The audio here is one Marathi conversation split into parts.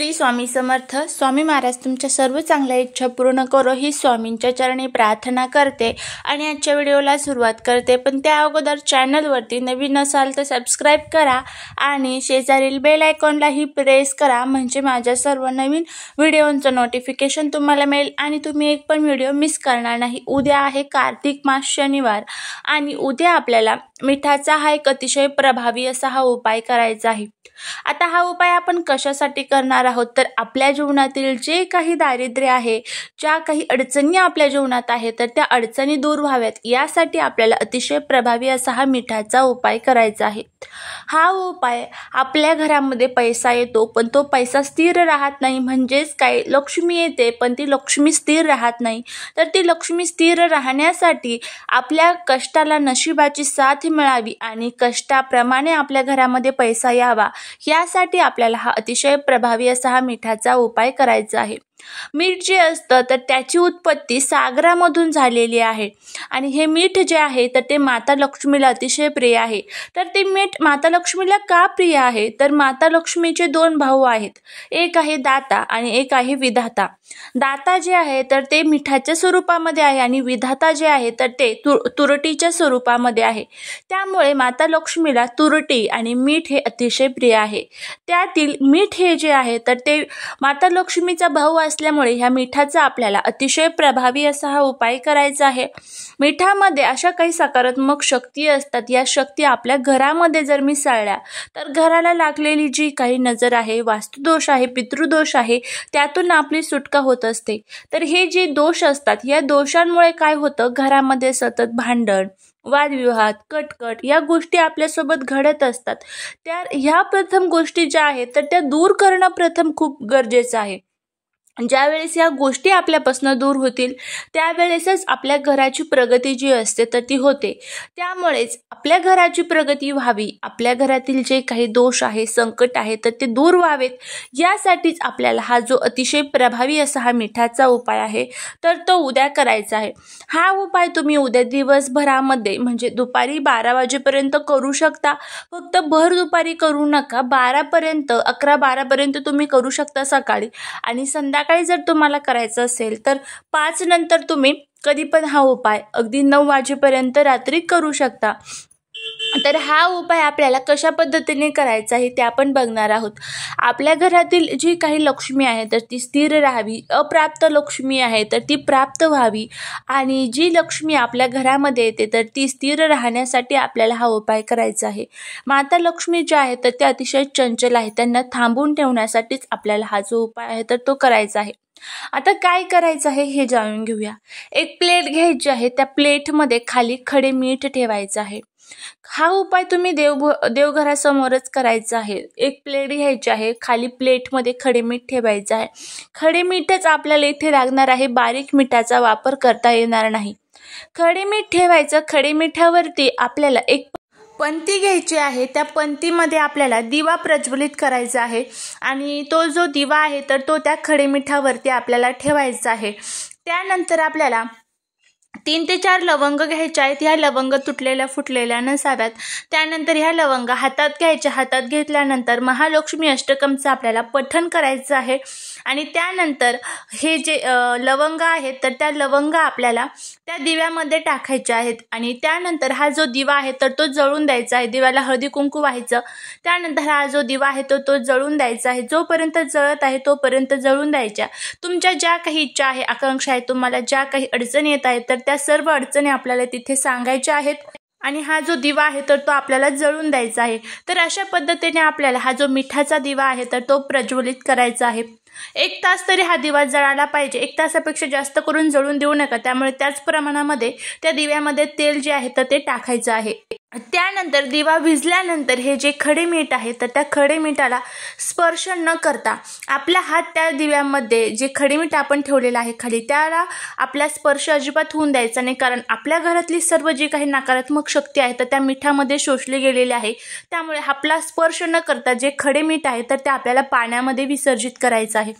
श्री स्वामी समर्थ स्वामी महाराज तुमच्या सर्व चांगल्या इच्छा पूर्ण करो ही स्वामींच्या चरणी प्रार्थना करते आणि आजच्या व्हिडिओला सुरुवात करते पण त्या अगोदर चॅनलवरती नवीन असाल तर सबस्क्राईब करा आणि शेजारील बेल आयकॉनलाही प्रेस करा म्हणजे माझ्या सर्व नवीन व्हिडिओंचं नोटिफिकेशन तुम्हाला मिळेल आणि तुम्ही एक पण व्हिडिओ मिस करणार नाही उद्या आहे कार्तिक मास शनिवार आणि उद्या आपल्याला मिठाचा हा एक अतिशय प्रभावी असा हा उपाय करायचा आहे आता हा उपाय आपण कशासाठी करणार आहोत तर आपल्या जीवनातील जे काही दारिद्र्य आहे ज्या काही अडचणी आपल्या जीवनात आहे तर त्या अडचणी दूर व्हाव्यात यासाठी आपल्याला अतिशय प्रभावी असा हा मिठाचा उपाय करायचा आहे हा उपाय हो आपल्या घरामध्ये पैसा येतो पण तो पैसा स्थिर राहत नाही म्हणजेच काय लक्ष्मी येते पण ती लक्ष्मी स्थिर राहत नाही तर ती लक्ष्मी स्थिर राहण्यासाठी आपल्या कष्टाला नशिबाची साथ मिळावी आणि कष्टाप्रमाणे आपल्या घरामध्ये पैसा यावा यासाठी आपल्याला हा अतिशय प्रभावी असा हा मिठाचा उपाय करायचा आहे मीठ जे असतं तर त्याची उत्पत्ती सागरामधून झालेली आहे आणि हे मीठ जे आहे तर ते माता लक्ष्मीला अतिशय प्रिय आहे तर ते मीठ माता लक्ष्मीला का प्रिय आहे तर माता लक्ष्मीचे दोन भाऊ आहेत एक आहे दाता आणि एक आहे विधाता दाता जे आहे तर ते मिठाच्या स्वरूपामध्ये आहे आणि विधाता जे आहे तर ते तु तुरटीच्या स्वरूपामध्ये आहे त्यामुळे माता लक्ष्मीला तुरटी आणि मीठ हे अतिशय प्रिय आहे त्यातील मीठ हे जे आहे तर ते माता लक्ष्मीचा भाऊ असल्यामुळे ह्या मिठाचा आपल्याला अतिशय प्रभावी असा हा उपाय करायचा आहे मिठामध्ये अशा काही सकारात्मक शक्ती असतात या शक्ती आपल्या घरामध्ये जर मिसळल्या तर घराला लागलेली जी काही नजर आहे वास्तुदोष आहे पितृदोष आहे त्यातून आपली सुटका होत असते तर हे जे दोष असतात या दोषांमुळे काय होतं घरामध्ये सतत भांडण वादविवाद कटकट या गोष्टी आपल्यासोबत घडत असतात त्या ह्या प्रथम गोष्टी ज्या आहेत तर त्या दूर करणं प्रथम खूप गरजेचं आहे ज्यावेळेस या गोष्टी आपल्यापासून दूर होतील त्यावेळेसच आपल्या घराची प्रगती जी असते तर ती होते त्यामुळेच आपल्या घराची प्रगती व्हावी आपल्या घरातील जे काही दोष आहे संकट आहे तर ते दूर व्हावेत यासाठीच आपल्याला हा जो अतिशय प्रभावी असा हा मिठाचा उपाय आहे तर तो उद्या करायचा आहे हा उपाय तुम्ही उद्या दिवसभरामध्ये म्हणजे दुपारी बारा वाजेपर्यंत करू शकता फक्त भर दुपारी करू नका बारापर्यंत अकरा बारापर्यंत तुम्ही करू शकता सकाळी आणि संध्या सकाळी जर तुम्हाला करायचं असेल तर पाच नंतर तुम्ही कधी पण हा उपाय अगदी नऊ वाजेपर्यंत रात्री करू शकता तर हा उपाय आपल्याला कशा पद्धतीने करायचा आहे ते आपण बघणार आहोत आपल्या घरातील जी काही लक्ष्मी आहे तर ती स्थिर राहावी अप्राप्त लक्ष्मी आहे तर ती प्राप्त व्हावी आणि जी लक्ष्मी आपल्या घरामध्ये येते तर ती स्थिर राहण्यासाठी आपल्याला हा उपाय करायचा आहे माता लक्ष्मी ज्या आहे तर त्या अतिशय चंचल आहे त्यांना थांबून ठेवण्यासाठीच आपल्याला हा जो उपाय आहे तर तो करायचा आहे आता काय करायचं आहे हे जाणून घेऊया एक प्लेट घ्यायची आहे त्या प्लेटमध्ये खाली खडे मीठ ठेवायचं आहे हा उपाय तुम्ही देव देवघरासमोरच करायचा आहे एक प्लेट घ्यायची आहे खाली प्लेटमध्ये खडे मीठ ठेवायचं आहे खडे मीठच आपल्याला इथे लागणार आहे बारीक मिठाचा वापर करता येणार नाही खडे मीठ ठेवायचं खडे मिठावरती आपल्याला एक पंती घ्यायची आहे त्या पंतीमध्ये आपल्याला दिवा प्रज्वलित करायचा आहे आणि तो जो दिवा आहे तर तो त्या खडे मिठावरती आपल्याला ठेवायचा आहे त्यानंतर आपल्याला तीन ते चार लवंग घ्यायच्या आहेत ह्या लवंग तुटलेल्या फुटलेल्या नसाव्यात त्यानंतर ह्या लवंग हातात घ्यायच्या हातात घेतल्यानंतर महालक्ष्मी अष्टकमचं आपल्याला पठण करायचं आहे आणि त्यानंतर हे जे लवंग आहेत तर त्या लवंग आपल्याला त्या दिव्यामध्ये टाकायच्या आहेत आणि त्यानंतर हा जो दिवा आहे तर तो जळून द्यायचा आहे दिव्याला हळदी कुंकू व्हायचं त्यानंतर हा जो दिवा आहे तो तो जळून द्यायचा आहे जोपर्यंत जळत आहे तोपर्यंत जळून द्यायच्या तुमच्या ज्या काही इच्छा आहे आकांक्षा आहे तुम्हाला ज्या काही अडचणी येत आहेत तर त्या सर्व अडचणी आपल्याला तिथे सांगायच्या आहेत आणि हा जो दिवा आहे तर तो आपल्याला जळून द्यायचा आहे तर अशा पद्धतीने आपल्याला हा जो मिठाचा दिवा आहे तर तो प्रज्वलित करायचा आहे एक तास तरी हा दिवा जळाला पाहिजे एक तासापेक्षा जास्त करून जळून देऊ नका त्यामुळे त्याच प्रमाणामध्ये त्या दिव्यामध्ये तेल जे आहे तर ते टाकायचं आहे त्यानंतर दिवा भिजल्यानंतर हे जे खडे मीठ आहे तर त्या खडे मिठाला स्पर्श न करता आपला हात त्या दिव्यामध्ये जे खडे मीठ आपण ठेवलेलं आहे खाली त्याला आपला स्पर्श अजिबात होऊन द्यायचा नाही कारण आपल्या घरातली सर्व जी काही नकारात्मक शक्ती आहे तर त्या मिठामध्ये शोषली गेलेले आहे त्यामुळे आपला स्पर्श न करता जे खडे मीठ आहे तर ते आपल्याला पाण्यामध्ये विसर्जित करायचं आहे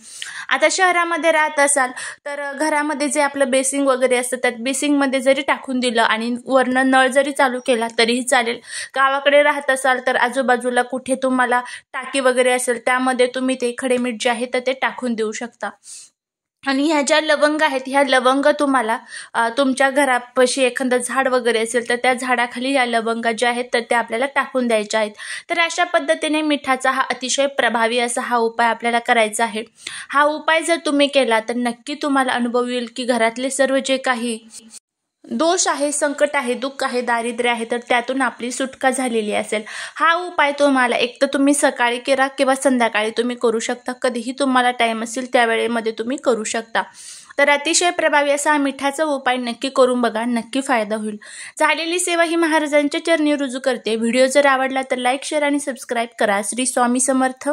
आता शहरामध्ये राहत असाल तर घरामध्ये जे आपलं बेसिंग वगैरे असतं त्यात बेसिंगमध्ये जरी टाकून दिलं आणि वरनं नळ जरी चालू केला तरी चालेल गावाकडे राहत असाल तर आजूबाजूला कुठे तुम्हाला टाकी वगैरे असेल त्यामध्ये तुम्ही ते खडे मीठ जे आहे तर ते टाकून देऊ शकता आणि ह्या ज्या लवंग आहेत ह्या लवंग तुम्हाला तुमच्या घरापाशी एखादं झाड वगैरे असेल तर त्या झाडाखाली या लवंगा ज्या आहेत तर त्या आपल्याला टाकून द्यायच्या आहेत तर अशा पद्धतीने मिठाचा हा अतिशय प्रभावी असा हा उपाय आपल्याला करायचा आहे हा उपाय जर तुम्ही केला तर नक्की तुम्हाला अनुभव येईल की घरातले सर्व जे काही दोष आहे संकट आहे दुःख आहे दारिद्र्य आहे तर त्यातून आपली सुटका झालेली असेल हा उपाय तुम्हाला एक तर तुम्ही सकाळी करा किंवा संध्याकाळी तुम्ही करू शकता कधीही तुम्हाला टाईम असेल त्यावेळेमध्ये तुम्ही करू शकता तर अतिशय प्रभावी असा हा मिठाचा उपाय नक्की करून बघा नक्की फायदा होईल झालेली सेवा ही महाराजांच्या चरणी रुजू करते व्हिडिओ जर आवडला तर लाईक शेअर आणि सबस्क्राईब करा श्री स्वामी समर्थ